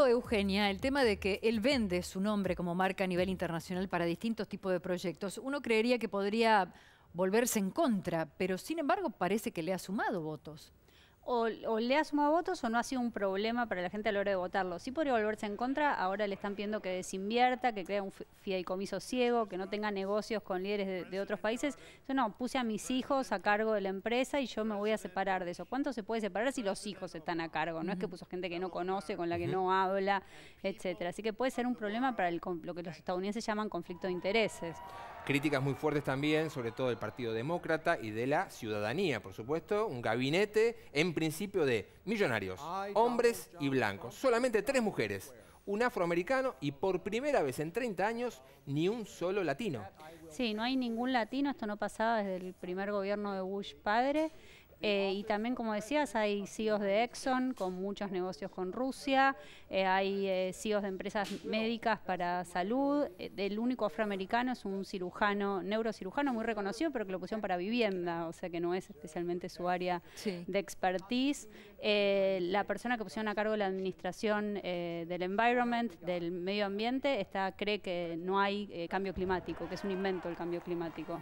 Eugenia, el tema de que él vende su nombre como marca a nivel internacional para distintos tipos de proyectos, uno creería que podría volverse en contra, pero sin embargo parece que le ha sumado votos o, o, le ha sumado votos o no ha sido un problema para la gente a la hora de votarlo. Sí podría volverse en contra, ahora le están pidiendo que desinvierta, que crea un fideicomiso ciego, que no tenga negocios con líderes de, otros países. Yo no, puse a mis hijos a cargo de la empresa y yo me voy a separar de eso. ¿Cuánto se puede separar si los hijos están a cargo? No es que puso gente que no conoce, con la que no habla, etcétera. Así que puede ser un problema para lo que los estadounidenses llaman conflicto de intereses. Críticas muy fuertes también, sobre todo del Partido Demócrata y de la ciudadanía, por supuesto. Un gabinete en principio de millonarios, hombres y blancos. Solamente tres mujeres un afroamericano y por primera vez en 30 años ni un solo latino. Sí, no hay ningún latino, esto no pasaba desde el primer gobierno de Bush padre. Eh, y también, como decías, hay CEOs de Exxon con muchos negocios con Rusia, eh, hay eh, CEOs de empresas médicas para salud. el único afroamericano es un cirujano, neurocirujano muy reconocido, pero que lo pusieron para vivienda, o sea que no es especialmente su área de expertise. la persona que pusieron a cargo de la administración del environment, del medio ambiente, está cree que no hay cambio climático, que es un invento el cambio climático.